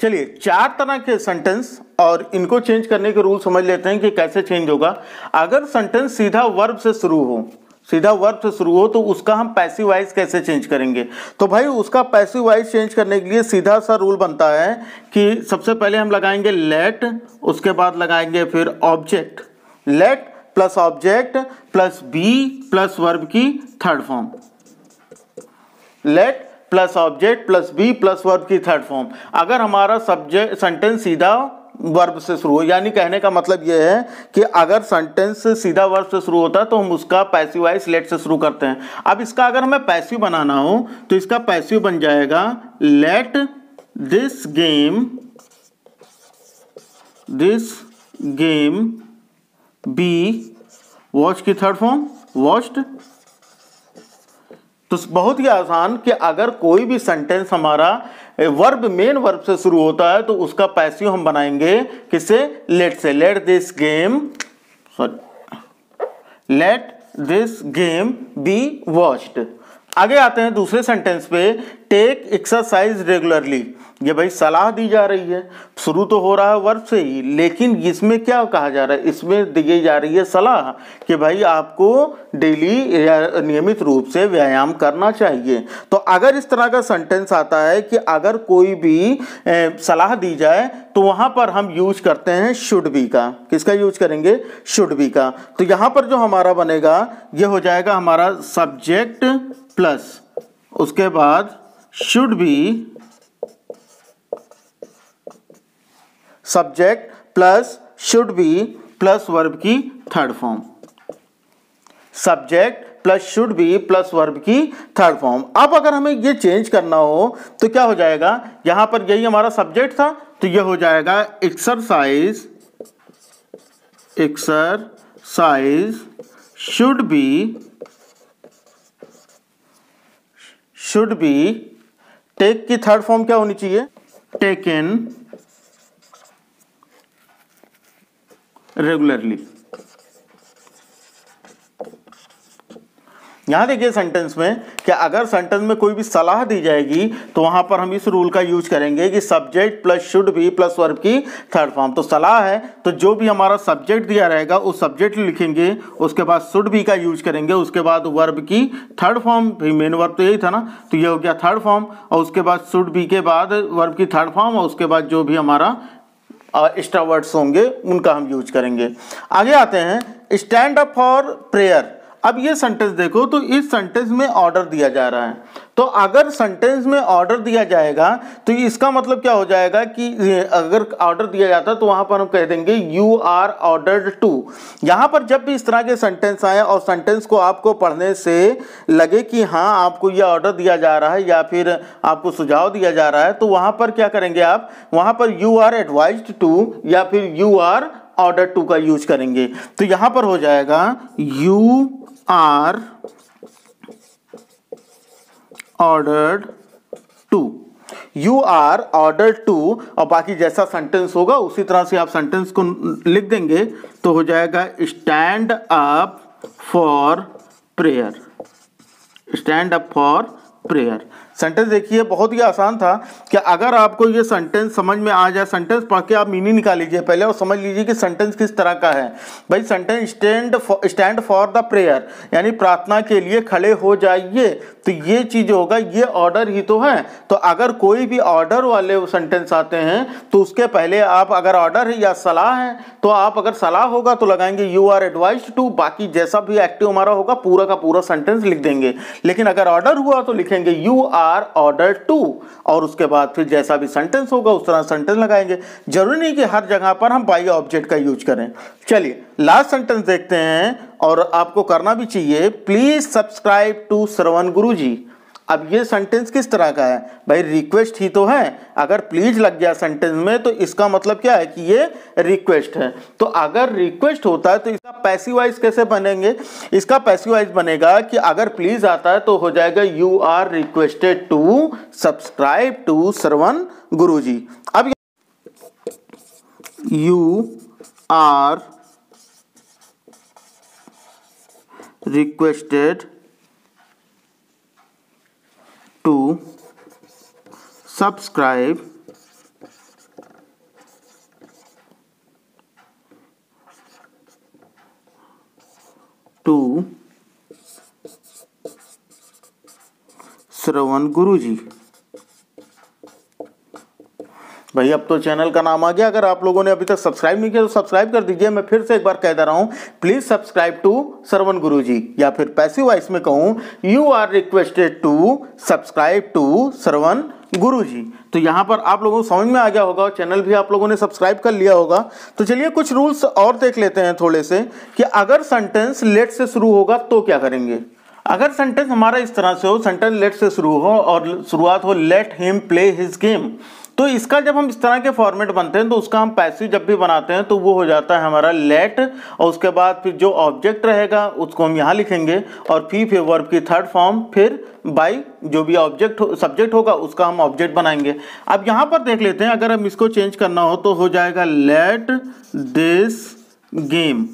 चलिए चार तरह के सेंटेंस और इनको चेंज करने के रूल समझ लेते हैं कि कैसे चेंज होगा अगर सेंटेंस सीधा वर्ब से शुरू हो सीधा वर्ब से शुरू हो तो उसका हम पैसिव वाइज कैसे चेंज करेंगे तो भाई उसका पैसिव वाइज चेंज करने के लिए सीधा सा रूल बनता है कि सबसे पहले हम लगाएंगे लेट उसके बाद लगाएंगे फिर object let plus object plus be plus verb की third form let plus object plus be plus verb की थर्ड फॉर्म अगर हमारा सब्जेक्ट सेंटेंस सीधा वर्ब से शुरू हो यानी कहने का मतलब यह है कि अगर सेंटेंस सीधा वर्ब से शुरू होता है तो हम उसका पैसिव वाइज लेट से शुरू करते हैं अब इसका अगर हमें पैसिव बनाना हो तो इसका पैसिव बन जाएगा let this game this game be watch की थर्ड फॉर्म वॉच्ड तो बहुत ही आसान कि अगर कोई भी सेंटेंस हमारा वर्ब मेन वर्ब से शुरू होता है तो उसका पैसिव हम बनाएंगे किसे लेट से let this game sorry let this game be watched आगे आते हैं दूसरे सेंटेंस पे टेक एक्सरसाइज रेगुलरली ये भाई सलाह दी जा रही है शुरू तो हो रहा है वर्ब से ही लेकिन इसमें क्या कहा जा रहा है इसमें दी जा रही है सलाह कि भाई आपको डेली या नियमित रूप से व्यायाम करना चाहिए तो अगर इस तरह का सेंटेंस आता है कि अगर कोई भी सलाह दी जाए तो वहां पर हम यूज करते हैं शुड बी का किसका यूज करेंगे शुड बी का तो यहाँ पर जो हमारा बनेगा ये हो जाएगा हमारा सब्जेक्ट प्लस उसके बाद should be subject plus should be plus verb की third form subject plus should be plus verb की थर्ड फॉर्म अब अगर हमें ये चेंज करना हो तो क्या हो जाएगा यहां पर यही हमारा सब्जेक्ट था तो ये हो जाएगा exercise exercise should be should be take की थर्ड फॉर्म क्या होनी चाहिए टेक इन रेगुलरली यहाँ देखिए सेंटेंस में कि अगर सेंटेंस में कोई भी सलाह दी जाएगी तो वहाँ पर हम इस रूल का यूज करेंगे कि subject plus should be plus verb की थर्ड फॉर्म तो सलाह है तो जो भी हमारा सब्जेक्ट दिया रहेगा उस सब्जेक्ट लिखेंगे उसके बाद शुड भी का यूज करेंगे उसके बाद वर्ब की थर्ड फॉर्म भी मेन वर्ब तो यही था ना तो ये हो गया थर्ड फॉर्म और उसके बाद शुड भी के बाद वर्ब की थर्ड फॉर्म और उसके बाद जो भी हमारा एक्स्ट्रा वर्ड्स होंगे उनका हम यूज करेंगे आगे आते हैं स्टैंड अप फॉर प्रेयर अब ये सेंटेंस देखो तो इस सेंटेंस में ऑर्डर दिया जा रहा है तो अगर सेंटेंस में ऑर्डर दिया जाएगा तो इसका मतलब क्या हो जाएगा कि अगर ऑर्डर दिया जाता तो वहां पर हम कह देंगे यू आर ऑर्डर टू यहां पर जब भी इस तरह के सेंटेंस आए और सेंटेंस को आपको पढ़ने से लगे कि हाँ आपको ये ऑर्डर दिया जा रहा है या फिर आपको सुझाव दिया जा रहा है तो वहां पर क्या करेंगे आप वहां पर यू आर एडवाइज टू या फिर यू आर ऑर्डर टू का यूज करेंगे तो यहां पर हो जाएगा you are ordered to you are order to और बाकी जैसा सेंटेंस होगा उसी तरह से आप सेंटेंस को लिख देंगे तो हो जाएगा stand up for prayer stand up for prayer sentence देखिए बहुत ही आसान था कि अगर आपको ये सेंटेंस समझ में आ जाए सेंटेंस पढ़ के आप मीनिंग निकाल लीजिए पहले और समझ लीजिए कि सेंटेंस किस तरह का है भाई sentence stand stand for the prayer यानी प्रार्थना के लिए खड़े हो जाइए तो ये चीज़ होगा ये ऑर्डर ही तो है तो अगर कोई भी ऑर्डर वाले सेंटेंस आते हैं तो उसके पहले आप अगर ऑर्डर है या सलाह है तो आप अगर सलाह होगा तो लगाएंगे यू आर एडवाइज टू बाकी जैसा भी एक्टिव हमारा होगा पूरा का पूरा सेंटेंस लिख देंगे लेकिन अगर ऑर्डर हुआ तो लिखेंगे you are are order to और उसके बाद फिर जैसा भी सेंटेंस होगा उस तरह सेंटेंस लगाएंगे जरूरी नहीं कि हर जगह पर हम बाई ऑब्जेक्ट का यूज करें चलिए लास्ट सेंटेंस देखते हैं और आपको करना भी चाहिए प्लीज सब्सक्राइब टू श्रवण गुरु जी अब ये सेंटेंस किस तरह का है भाई रिक्वेस्ट ही तो है अगर प्लीज लग गया सेंटेंस में तो इसका मतलब क्या है कि ये रिक्वेस्ट है तो अगर रिक्वेस्ट होता है तो इसका पैसिवाइज कैसे बनेंगे इसका पैसिवाइज बनेगा कि अगर प्लीज आता है तो हो जाएगा you are requested to subscribe to Sarvan Guru ji अब you are requested to subscribe to Shravan Guru भाई अब तो चैनल का नाम आ गया अगर आप लोगों ने अभी तक सब्सक्राइब नहीं किया तो सब्सक्राइब कर दीजिए मैं फिर से एक बार कह दे रहा हूँ please subscribe to Sarvan Guru जी या फिर पैसे वाइस में कहूँ you are requested to subscribe to Sarvan Guru ji तो यहाँ पर आप लोगों को समझ में आ गया होगा और चैनल भी आप लोगों ने सब्सक्राइब कर लिया होगा तो चलिए कुछ रूल्स और देख लेते हैं थोड़े से कि अगर सेंटेंस लेट से शुरू होगा तो क्या करेंगे अगर सेंटेंस हमारा इस तरह से हो सेंटेंस लेट से शुरू हो और शुरुआत हो let him play his game तो इसका जब हम इस तरह के फॉर्मेट बनते हैं तो उसका हम पैसिव जब भी बनाते हैं तो वो हो जाता है हमारा लेट और उसके बाद फिर जो ऑब्जेक्ट रहेगा उसको हम यहाँ लिखेंगे और फी फिर वर्ब की थर्ड फॉर्म फिर बाई जो भी ऑब्जेक्ट हो, सब्जेक्ट होगा उसका हम ऑब्जेक्ट बनाएंगे अब यहाँ पर देख लेते हैं अगर हम इसको चेंज करना हो तो हो जाएगा let this game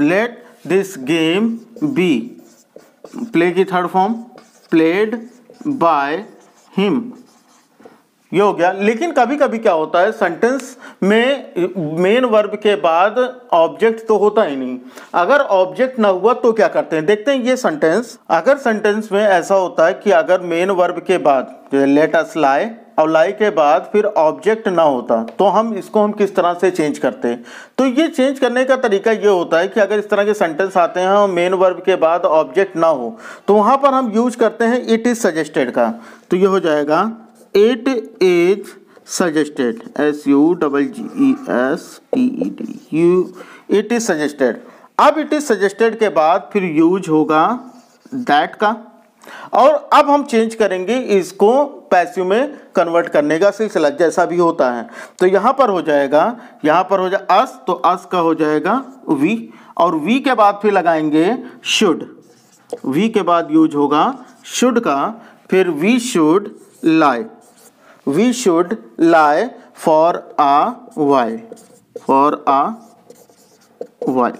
let this game be play की third form played by him ये हो गया लेकिन कभी कभी क्या होता है सेंटेंस में मेन वर्ब के बाद ऑब्जेक्ट तो होता ही नहीं अगर ऑब्जेक्ट ना हुआ तो क्या करते हैं देखते हैं ये सेंटेंस अगर सेंटेंस में ऐसा होता है कि अगर मेन वर्ब के बाद लेट अस लाई और लाई के बाद फिर ऑब्जेक्ट ना होता तो हम इसको हम किस तरह से चेंज करते तो ये चेंज करने का तरीका ये होता है कि अगर इस तरह के सेंटेंस आते हैं और मेन वर्ब के बाद ऑब्जेक्ट ना हो तो वहाँ पर हम यूज करते हैं इट इज़ सजेस्टेड का तो ये हो जाएगा it is suggested S U double G E S T E D you it is suggested अब इट इज सजेस्टेड के बाद फिर यूज होगा दैट का और अब हम चेंज करेंगे इसको पैसिव में कन्वर्ट करने का सिलसिला जैसा भी होता है तो यहाँ पर हो जाएगा यहाँ पर हो जाए अस तो अस का हो जाएगा वी और वी के बाद फिर लगाएंगे शुड वी के बाद यूज होगा शुड का फिर we should lie we should lie for a while for a while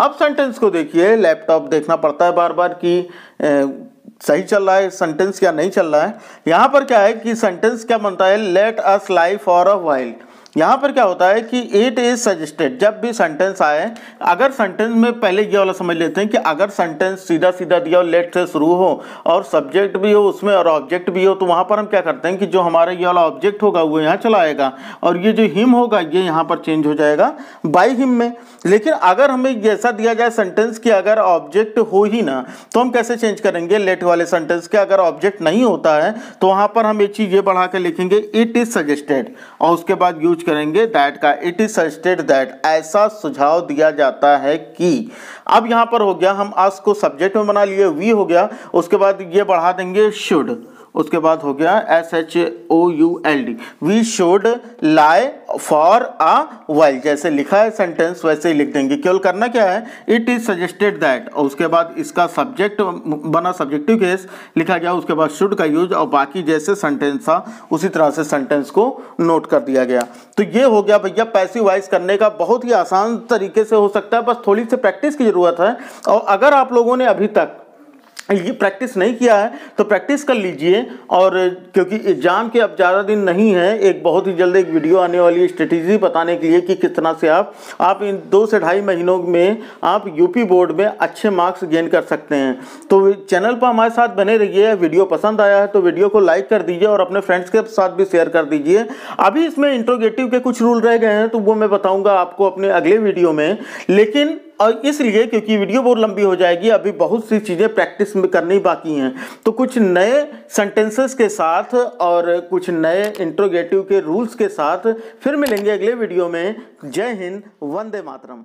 अब सेंटेंस को देखिए लैपटॉप देखना पड़ता है बार बार कि ए, सही चल रहा है सेंटेंस क्या नहीं चल रहा है यहां पर क्या है कि सेंटेंस क्या बनता है let us lie for a wild यहाँ पर क्या होता है कि इट इज सजेस्टेड जब भी सेंटेंस आए अगर सेंटेंस में पहले ये वाला समझ लेते हैं कि अगर सेंटेंस सीधा सीधा दिया हो लेट से शुरू हो और सब्जेक्ट भी हो उसमें और ऑब्जेक्ट भी हो तो वहाँ पर हम क्या करते हैं कि जो हमारा ये वाला ऑब्जेक्ट होगा वो यहाँ चला आएगा और ये जो हिम होगा ये यहाँ पर चेंज हो जाएगा बाई हिम में लेकिन अगर हमें जैसा दिया जाए सेंटेंस कि अगर ऑब्जेक्ट हो ही ना तो हम कैसे चेंज करेंगे लेट वाले सेंटेंस के अगर ऑब्जेक्ट नहीं होता है तो वहाँ पर हम एक चीज़ ये बढ़ा के लिखेंगे इट इज़ सजेस्टेड और उसके बाद यूज करेंगे दैट का इट इज सजेस्टेड दैट ऐसा सुझाव दिया जाता है कि अब यहां पर हो गया हम आज को सब्जेक्ट में बना लिए वी हो गया उसके बाद ये बढ़ा देंगे शुड उसके बाद हो गया S H O U L D we should lie for a while जैसे लिखा है सेंटेंस वैसे ही लिख देंगे केवल करना क्या है इट इज सजेस्टेड दैट और उसके बाद इसका सब्जेक्ट बना सब्जेक्टिव केस लिखा गया उसके बाद शुड का यूज और बाकी जैसे सेंटेंस था उसी तरह से सेंटेंस को नोट कर दिया गया तो ये हो गया भैया पैसिव वाइज करने का बहुत ही आसान तरीके से हो सकता है बस थोड़ी सी प्रैक्टिस की जरूरत ज़रूरत है और अगर आप लोगों ने अभी तक ये प्रैक्टिस नहीं किया है तो प्रैक्टिस कर लीजिए और क्योंकि एग्ज़ाम के अब ज़्यादा दिन नहीं है एक बहुत ही जल्द एक वीडियो आने वाली है स्ट्रेटेजी बताने के लिए कि किस तरह से आप आप इन दो से ढाई महीनों में आप यूपी बोर्ड में अच्छे मार्क्स गेन कर सकते हैं तो चैनल पर हमारे साथ बने रहिए वीडियो पसंद आया है तो वीडियो को लाइक कर दीजिए और अपने फ्रेंड्स के साथ भी शेयर कर दीजिए अभी इसमें इंट्रोगेटिव के कुछ रूल रह गए हैं तो वो मैं बताऊँगा आपको अपने अगले वीडियो में लेकिन और इसलिए क्योंकि वीडियो बहुत लंबी हो जाएगी अभी बहुत सी चीज़ें प्रैक्टिस में करनी बाकी हैं तो कुछ नए सेंटेंसेस के साथ और कुछ नए इंट्रोगेटिव के रूल्स के साथ फिर मिलेंगे अगले वीडियो में जय हिंद वंदे मातरम